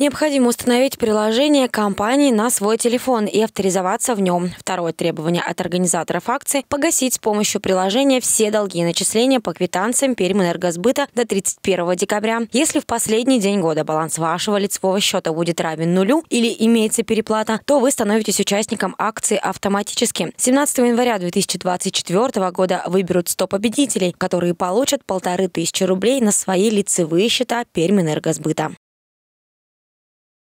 Необходимо установить приложение компании на свой телефон и авторизоваться в нем. Второе требование от организаторов акции – погасить с помощью приложения все долги и начисления по квитанциям Пермэнергосбыта до 31 декабря. Если в последний день года баланс вашего лицевого счета будет равен нулю или имеется переплата, то вы становитесь участником акции автоматически. 17 января 2024 года выберут 100 победителей, которые получат полторы тысячи рублей на свои лицевые счета Пермэнергосбыта.